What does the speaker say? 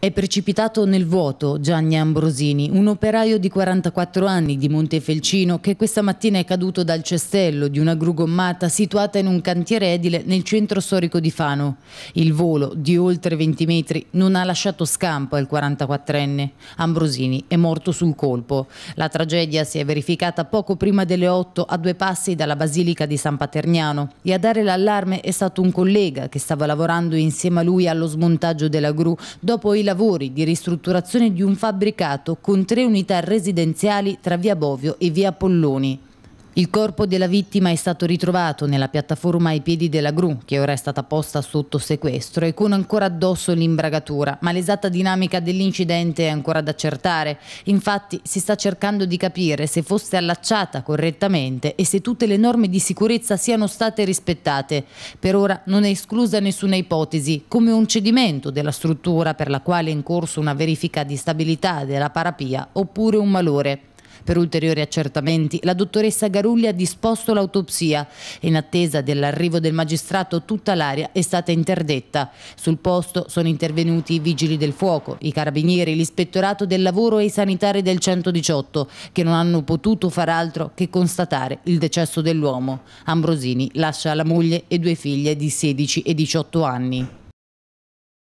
È precipitato nel vuoto Gianni Ambrosini, un operaio di 44 anni di Montefelcino che questa mattina è caduto dal cestello di una gru gommata situata in un cantiere edile nel centro storico di Fano. Il volo, di oltre 20 metri, non ha lasciato scampo al 44enne. Ambrosini è morto sul colpo. La tragedia si è verificata poco prima delle 8 a due passi dalla Basilica di San Paterniano e a dare l'allarme è stato un collega che stava lavorando insieme a lui allo smontaggio della gru dopo il lavori di ristrutturazione di un fabbricato con tre unità residenziali tra via Bovio e via Polloni. Il corpo della vittima è stato ritrovato nella piattaforma ai piedi della gru, che ora è stata posta sotto sequestro e con ancora addosso l'imbragatura, ma l'esatta dinamica dell'incidente è ancora da accertare. Infatti si sta cercando di capire se fosse allacciata correttamente e se tutte le norme di sicurezza siano state rispettate. Per ora non è esclusa nessuna ipotesi, come un cedimento della struttura per la quale è in corso una verifica di stabilità della parapia oppure un malore. Per ulteriori accertamenti, la dottoressa Garulli ha disposto l'autopsia. In attesa dell'arrivo del magistrato, tutta l'area è stata interdetta. Sul posto sono intervenuti i vigili del fuoco, i carabinieri, l'ispettorato del lavoro e i sanitari del 118, che non hanno potuto far altro che constatare il decesso dell'uomo. Ambrosini lascia la moglie e due figlie di 16 e 18 anni.